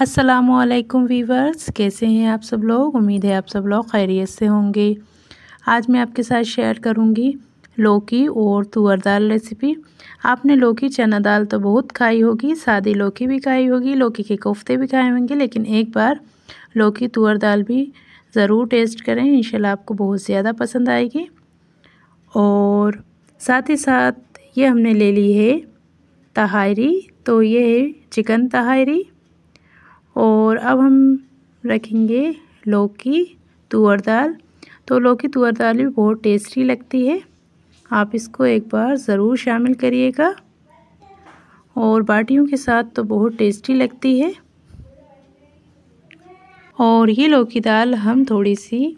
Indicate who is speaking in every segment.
Speaker 1: असलकुम वीवर्स कैसे हैं आप सब लोग उम्मीद है आप सब लोग खैरियत से होंगे आज मैं आपके साथ शेयर करूंगी लौकी और तुअर दाल रेसिपी आपने लौकी चना दाल तो बहुत खाई होगी सादी लौकी भी खाई होगी लौकी के कोफ्ते भी खाए होंगे लेकिन एक बार लौकी तुअर दाल भी ज़रूर टेस्ट करें इन आपको बहुत ज़्यादा पसंद आएगी और साथ ही साथ ये हमने ले ली है तहारी तो ये है चिकन तहारी और अब हम रखेंगे लौकी तुअर दाल तो लौकी तुअर दाल भी बहुत टेस्टी लगती है आप इसको एक बार ज़रूर शामिल करिएगा और बाटियों के साथ तो बहुत टेस्टी लगती है और ये लौकी दाल हम थोड़ी सी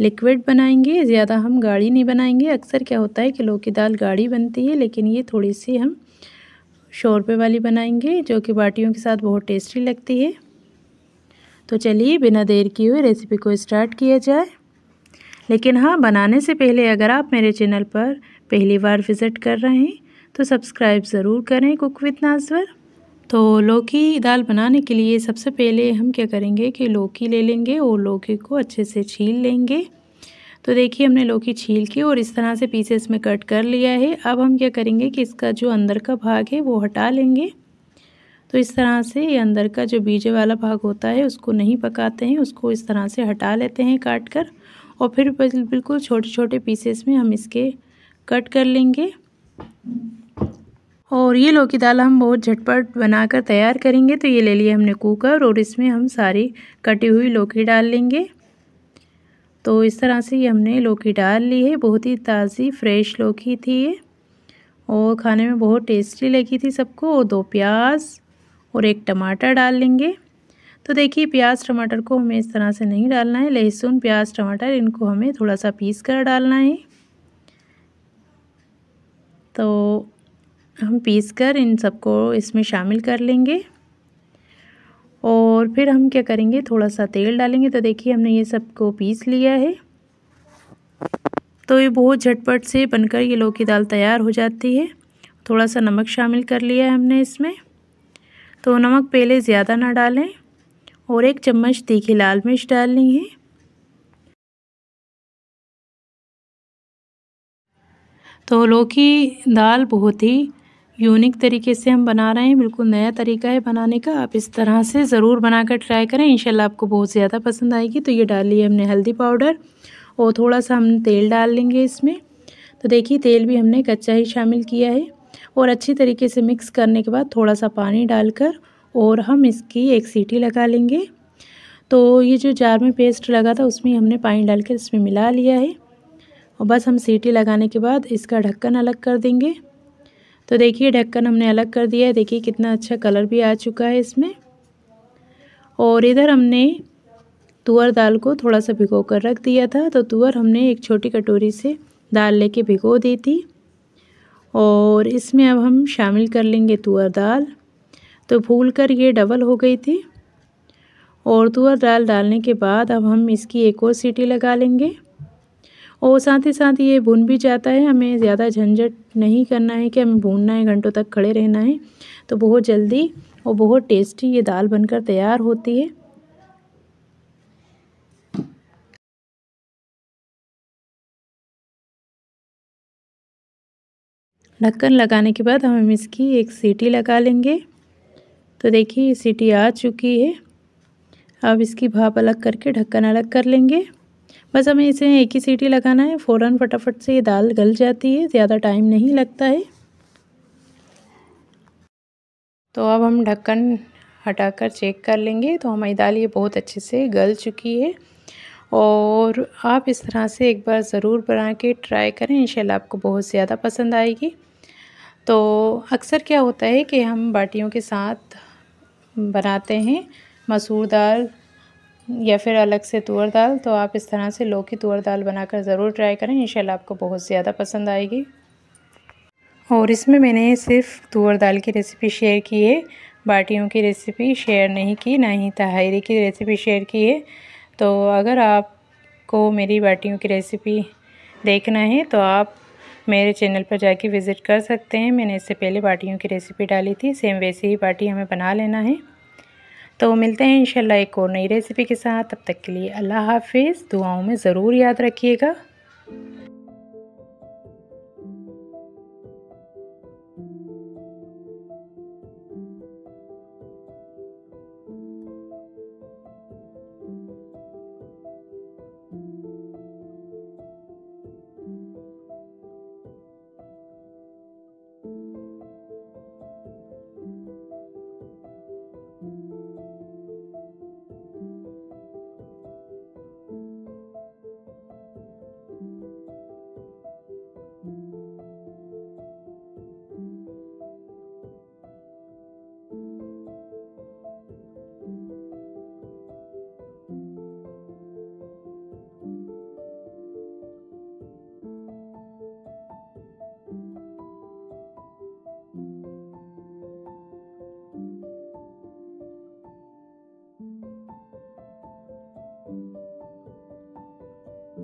Speaker 1: लिक्विड बनाएंगे ज़्यादा हम गाढ़ी नहीं बनाएंगे अक्सर क्या होता है कि लौकी दाल गाढ़ी बनती है लेकिन ये थोड़ी सी हम शोरबे वाली बनाएंगे जो कि बाटियों के साथ बहुत टेस्टी लगती है तो चलिए बिना देर किए हुए रेसिपी को स्टार्ट किया जाए लेकिन हाँ बनाने से पहले अगर आप मेरे चैनल पर पहली बार विज़िट कर रहे हैं तो सब्सक्राइब ज़रूर करें कुक विथ नाजवर तो लौकी दाल बनाने के लिए सबसे पहले हम क्या करेंगे कि लौकी ले लेंगे और लौकी को अच्छे से छील लेंगे तो देखिए हमने लौकी छील के और इस तरह से पीसेस में कट कर लिया है अब हम क्या करेंगे कि इसका जो अंदर का भाग है वो हटा लेंगे तो इस तरह से ये अंदर का जो बीजे वाला भाग होता है उसको नहीं पकाते हैं उसको इस तरह से हटा लेते हैं काट कर और फिर बिल्कुल छोटे छोटे पीसेस में हम इसके कट कर लेंगे और ये लौकी दाल हम बहुत झटपट बनाकर तैयार करेंगे तो ये ले लिए हमने कुकर और इसमें हम सारी कटी हुई लौकी डाल लेंगे तो इस तरह से ये हमने लौकी डाल ली है बहुत ही ताज़ी फ्रेश लौकी थी ये और खाने में बहुत टेस्टी लगी थी सबको और दो प्याज और एक टमाटर डाल लेंगे तो देखिए प्याज टमाटर को हमें इस तरह से नहीं डालना है लहसुन प्याज टमाटर इनको हमें थोड़ा सा पीस कर डालना है तो हम पीस कर इन सबको इसमें शामिल कर लेंगे और फिर हम क्या करेंगे थोड़ा सा तेल डालेंगे तो देखिए हमने ये सबको पीस लिया है तो ये बहुत झटपट से बनकर ये लौकी दाल तैयार हो जाती है थोड़ा सा नमक शामिल कर लिया है हमने इसमें तो नमक पहले ज़्यादा ना डालें और एक चम्मच तीखी लाल मिर्च डालनी है तो लौकी दाल बहुत ही यूनिक तरीके से हम बना रहे हैं बिल्कुल नया तरीका है बनाने का आप इस तरह से ज़रूर बनाकर ट्राई करें इंशाल्लाह आपको बहुत ज़्यादा पसंद आएगी तो ये डाल लिए हमने हल्दी पाउडर और थोड़ा सा हम तेल डाल लेंगे इसमें तो देखिए तेल भी हमने कच्चा ही शामिल किया है और अच्छी तरीके से मिक्स करने के बाद थोड़ा सा पानी डालकर और हम इसकी एक सीटी लगा लेंगे तो ये जो जार में पेस्ट लगा था उसमें हमने पानी डालकर इसमें मिला लिया है और बस हम सीटी लगाने के बाद इसका ढक्कन अलग कर देंगे तो देखिए ढक्कन हमने अलग कर दिया है देखिए कितना अच्छा कलर भी आ चुका है इसमें और इधर हमने तुअर दाल को थोड़ा सा भिगो कर रख दिया था तो तुअर हमने एक छोटी कटोरी से दाल लेके भिगो दी थी और इसमें अब हम शामिल कर लेंगे तुअर दाल तो भूल कर ये डबल हो गई थी और तुअर दाल डालने के बाद अब हम इसकी एक और सीटी लगा लेंगे और साथ ही साथ ये भुन भी जाता है हमें ज़्यादा झंझट नहीं करना है कि हमें भूनना है घंटों तक खड़े रहना है तो बहुत जल्दी और बहुत टेस्टी ये दाल बनकर तैयार होती है ढक्कन लगाने के बाद हम इसकी एक सीटी लगा लेंगे तो देखिए सीटी आ चुकी है अब इसकी भाप अलग करके ढक्कन अलग कर लेंगे बस हमें इसे एक ही सीटी लगाना है फ़ौरन फटाफट से ये दाल गल जाती है ज़्यादा टाइम नहीं लगता है तो अब हम ढक्कन हटाकर चेक कर लेंगे तो हमारी दाल ये बहुत अच्छे से गल चुकी है और आप इस तरह से एक बार ज़रूर बना के ट्राई करें इंशाल्लाह आपको बहुत ज़्यादा पसंद आएगी तो अक्सर क्या होता है कि हम बाटियों के साथ बनाते हैं मसूर दाल या फिर अलग से तुअर दाल तो आप इस तरह से लौकी तुअर दाल बनाकर ज़रूर ट्राई करें इंशाल्लाह आपको बहुत ज़्यादा पसंद आएगी और इसमें मैंने सिर्फ तुअर दाल की रेसिपी शेयर की है बाटियों की रेसिपी शेयर नहीं की ना ही तहरी की रेसिपी शेयर की है तो अगर आपको मेरी बाटियों की रेसिपी देखना है तो आप मेरे चैनल पर जाके विज़िट कर सकते हैं मैंने इससे पहले बाटियों की रेसिपी डाली थी सेम वैसी ही बाटी हमें बना लेना है तो मिलते हैं इंशाल्लाह एक और नई रेसिपी के साथ तब तक के लिए अल्लाह हाफिज़ दुआओं में ज़रूर याद रखिएगा